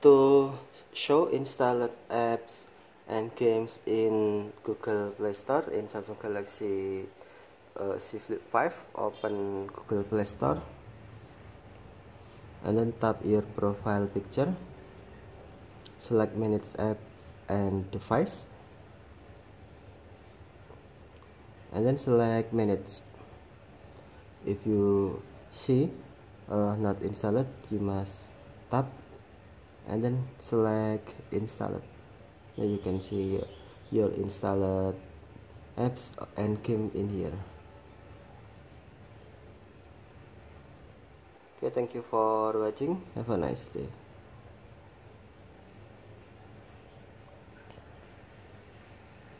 to show installed apps and games in Google Play Store in Samsung Galaxy uh, C Flip 5 open Google Play Store and then tap your profile picture select minutes app and device and then select minutes if you see uh, not installed you must tap and then select installer now you can see your installer apps and came in here okay thank you for watching have a nice day